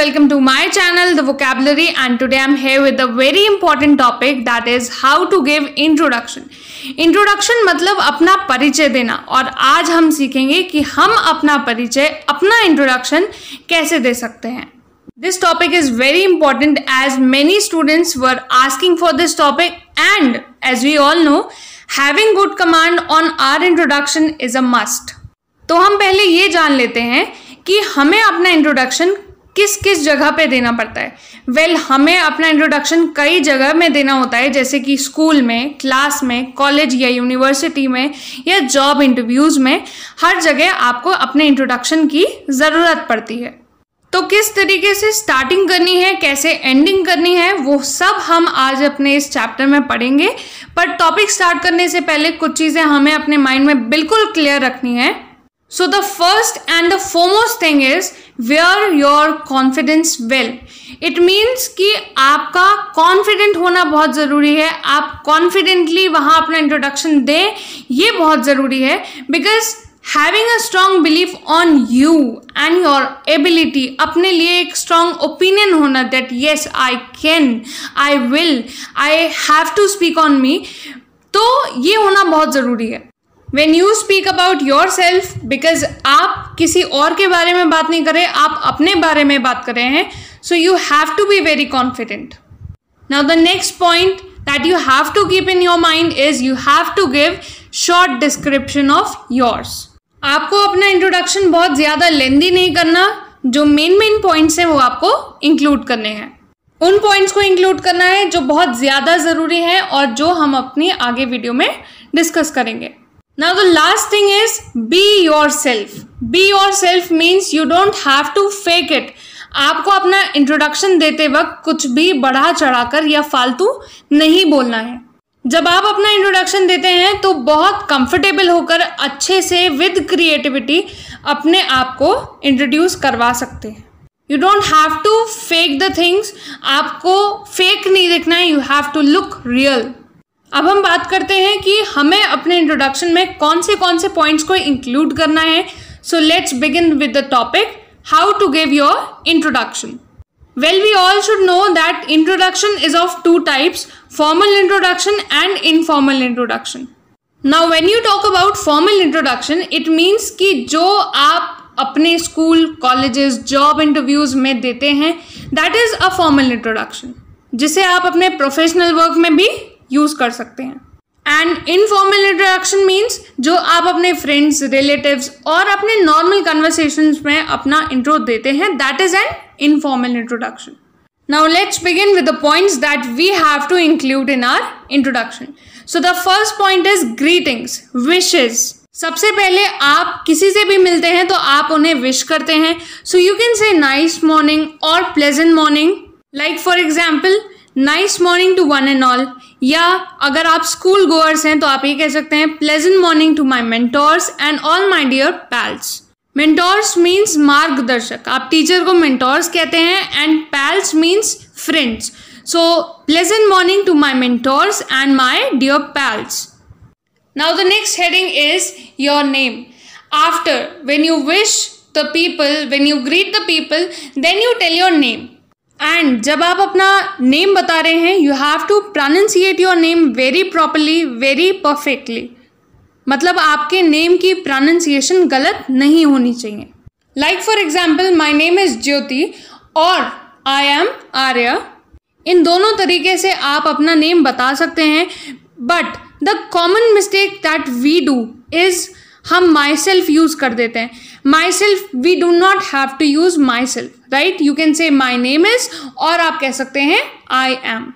welcome to my channel the vocabulary and today I'm here with a very important topic that is how to give introduction introduction मतलब अपना परिचय देना और आज हम सीखेंगे कि हम अपना परिचय अपना इंट्रोडक्शन कैसे दे सकते हैं this topic is very important as many students were asking for this topic and as we all know having good command on our introduction is a must तो हम पहले ये जान लेते हैं कि हमें अपना इंट्रोडक्शन किस किस जगह पे देना पड़ता है वेल well, हमें अपना इंट्रोडक्शन कई जगह में देना होता है जैसे कि स्कूल में क्लास में कॉलेज या यूनिवर्सिटी में या जॉब इंटरव्यूज़ में हर जगह आपको अपने इंट्रोडक्शन की ज़रूरत पड़ती है तो किस तरीके से स्टार्टिंग करनी है कैसे एंडिंग करनी है वो सब हम आज अपने इस चैप्टर में पढ़ेंगे पर टॉपिक स्टार्ट करने से पहले कुछ चीज़ें हमें अपने माइंड में बिल्कुल क्लियर रखनी है so the first and the foremost thing is wear your confidence well it means कि आपका कॉन्फिडेंट होना बहुत ज़रूरी है आप कॉन्फिडेंटली वहाँ अपना इंट्रोडक्शन दें ये बहुत ज़रूरी है because having a strong belief on you and your ability अपने लिए एक स्ट्रांग ओपिनियन होना that yes I can I will I have to speak on me तो ये होना बहुत ज़रूरी है when you speak about yourself because आप किसी और के बारे में बात नहीं कर रहे आप अपने बारे में बात कर रहे हैं so you have to be very confident now the next point that you have to keep in your mind is you have to give short description of yours आपको अपना इंट्रोडक्शन बहुत ज़्यादा लेंदी नहीं करना जो मेन मेन पॉइंट्स हैं वो आपको इंक्लूड करने हैं उन पॉइंट्स को इंक्लूड करना है जो बहुत ज़्यादा ज़रूरी है और जो हम अपनी आगे वीडियो में डिस्कस करेंगे Now the last thing is be yourself. Be yourself means you don't have to fake it. आपको अपना इंट्रोडक्शन देते वक्त कुछ भी बढ़ा चढ़ाकर या फालतू नहीं बोलना है जब आप अपना इंट्रोडक्शन देते हैं तो बहुत कंफर्टेबल होकर अच्छे से विद क्रिएटिविटी अपने आप को इंट्रोड्यूस करवा सकते हैं you don't have to fake the things आपको फेक नहीं दिखना है you have to look real अब हम बात करते हैं कि हमें अपने इंट्रोडक्शन में कौन से कौन से पॉइंट्स को इंक्लूड करना है so let's begin with the topic how to give your introduction well we all should know that introduction is of two types formal introduction and informal introduction now when you talk about formal introduction it means कि जो आप अपने school colleges job interviews में देते हैं that is a formal introduction जिसे आप अपने प्रोफेशनल वर्क में भी यूज़ कर सकते हैं एंड इनफॉर्मल इंट्रोडक्शन मीन्स जो आप अपने फ्रेंड्स रिलेटिव्स और अपने नॉर्मल कन्वर्सेशन में अपना इंट्रो देते हैं that is an informal introduction now let's begin with the points that we have to include in our introduction so the first point is greetings wishes सबसे पहले आप किसी से भी मिलते हैं तो आप उन्हें विश करते हैं so you can say nice morning और pleasant morning like for example nice morning to one and all या अगर आप स्कूल गोअर्स हैं तो आप ये कह सकते हैं pleasant morning to my mentors and all my dear pals mentors means मार्गदर्शक आप टीचर को मेंटोर्स कहते हैं and pals means friends so pleasant morning to my mentors and my dear pals now the next heading is your name after when you wish the people, when you greet the people, then you tell your name. And जब आप अपना name बता रहे हैं you have to pronounciate your name very properly very perfectly मतलब आपके name की pronunciation गलत नहीं होनी चाहिए like for example my name is Jyoti और आई एम आर्य इन दोनों तरीके से आप अपना नेम बता सकते हैं but the common mistake that we do is हम माई सेल्फ यूज़ कर देते हैं myself we do not have to use myself right you can say my name is or आप कह सकते हैं I am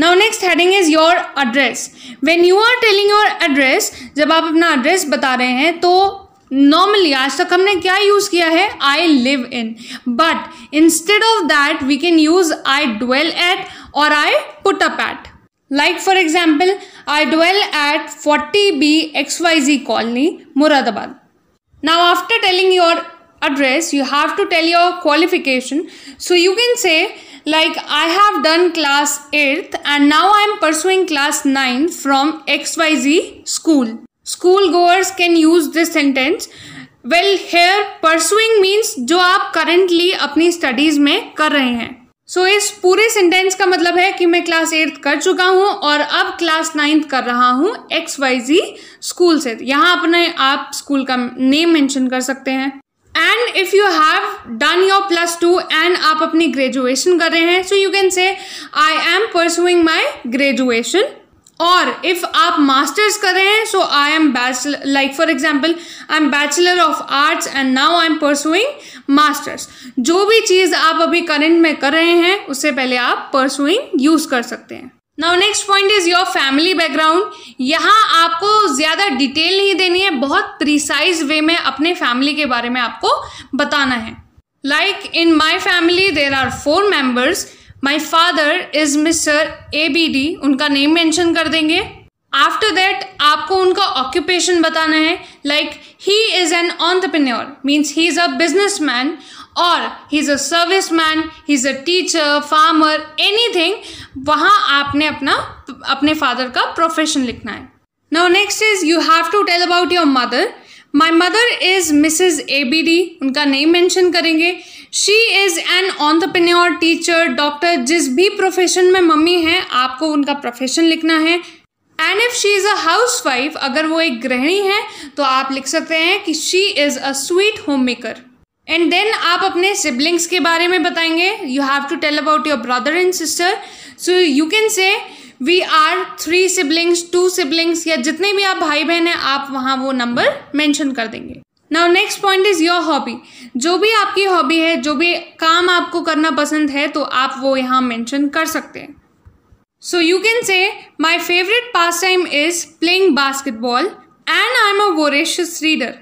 now next heading is your address when you are telling your address जब आप अपना एड्रेस बता रहे हैं तो नॉर्मली आज तक हमने क्या यूज किया है I live in but instead of that we can use I dwell at और I put up at like for example I dwell at forty B X Y Z colony Moradabad Now after telling your address, you have to tell your qualification. So you can say like I have done class 8th and now I am pursuing class 9 from XYZ school. School goers can use this sentence. Well here pursuing means जो आप currently अपनी studies में कर रहे हैं सो so, इस पूरे sentence का मतलब है कि मैं क्लास एट्थ कर चुका हूँ और अब क्लास नाइन्थ कर रहा हूँ एक्स वाई जी स्कूल से यहाँ अपने आप स्कूल का नेम मेंशन कर सकते हैं and if you have done your plus two and आप अपनी ग्रेजुएशन कर रहे हैं so you can say I am pursuing my graduation और इफ आप मास्टर्स कर रहे हैं so I am bachelor like for example I am bachelor of arts and now I am pursuing masters जो भी चीज़ आप अभी करेंट में कर रहे हैं उससे पहले आप परसुइंग यूज़ कर सकते हैं now next point is your family background यहाँ आपको ज़्यादा डिटेल नहीं देनी है बहुत प्रिसाइज वे में अपने फैमिली के बारे में आपको बताना है like in my family there are four members my father is mister A B D उनका नेम मेंशन कर देंगे आफ्टर दैट आपको उनका ऑक्यूपेशन बताना है like he is an entrepreneur means he is a businessman और he is a serviceman he is a teacher farmer anything वहाँ आपने अपना अपने फादर का प्रोफेशन लिखना है now next is you have to tell about your mother my mother is Mrs A B D उनका name mention करेंगे she is an entrepreneur teacher doctor जिस भी प्रोफेशन में मम्मी है आपको उनका प्रोफेशन लिखना है and if she is a housewife अगर वो एक गृहिणी है तो आप लिख सकते हैं कि she is a sweet homemaker and then आप अपने सिबलिंग्स के बारे में बताएंगे you have to tell about your brother and sister so you can say we are three siblings two siblings या जितने भी आप भाई बहन हैं आप वहाँ वो नंबर मैंशन कर देंगे now next point is your hobby जो भी आपकी हॉबी है जो भी काम आपको करना पसंद है तो आप वो यहाँ मैंशन कर सकते हैं so you can say my favourite pastime is playing basketball and I am a voracious reader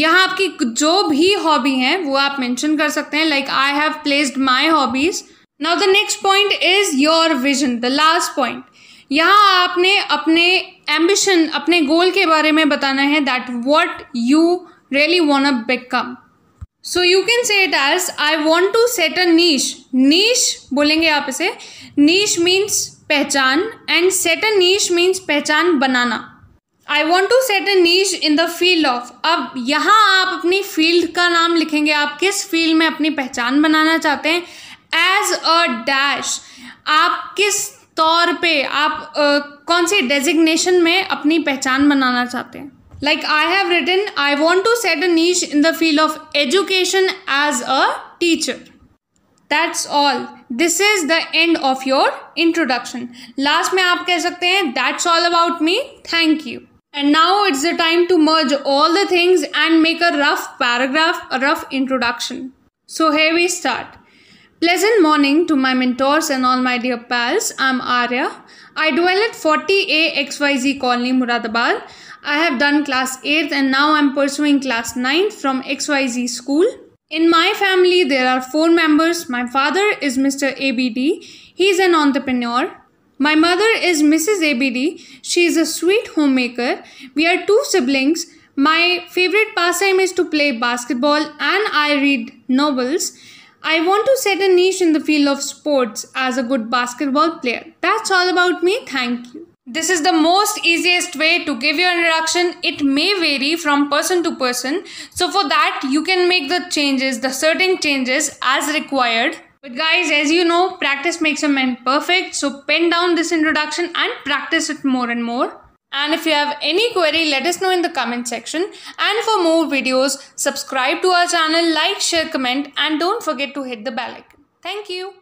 यहाँ आपकी जो भी हॉबी हैं वो आप मेंशन कर सकते हैं like I have placed my hobbies now the next point is your vision the last point यहाँ आपने अपने एम्बिशन अपने गोल के बारे में बताना है that what you really want a become so you can say it as I want to set a niche niche बोलेंगे आप इसे नीश मीन्स पहचान and set a niche means पहचान बनाना I want to set a niche in the field of अब यहाँ आप अपनी फील्ड का नाम लिखेंगे आप किस फील्ड में अपनी पहचान बनाना चाहते हैं एज अ डैश आप किस तौर पे आप कौन सी डेजिग्नेशन में अपनी पहचान बनाना चाहते हैं like I have written I want to set a niche in the field of education as a teacher that's all this is the end of your introduction last में आप कह सकते हैं that's all about me thank you and now it's the time to merge all the things and make a rough paragraph a rough introduction so have we start Pleasant morning to my mentors and all my dear pals. I'm Arya. I dwell at 40A XYZ Colony, Muradabad. I have done class 8th and now I'm pursuing class 9th from XYZ school. In my family, there are four members. My father is Mr. ABD. He's an entrepreneur. My mother is Mrs. ABD. She is a sweet homemaker. We are two siblings. My favorite pastime is to play basketball and I read novels. I want to set a niche in the field of sports as a good basketball player. That's all about me. Thank you. This is the most easiest way to give your introduction. It may vary from person to person. So for that, you can make the changes, the certain changes as required. But guys, as you know, practice makes a man perfect. So pen down this introduction and practice it more and more. And if you have any query, let us know in the comment section. And for more videos, subscribe to our channel, like, share, comment, and don't forget to hit the bell icon. Thank you.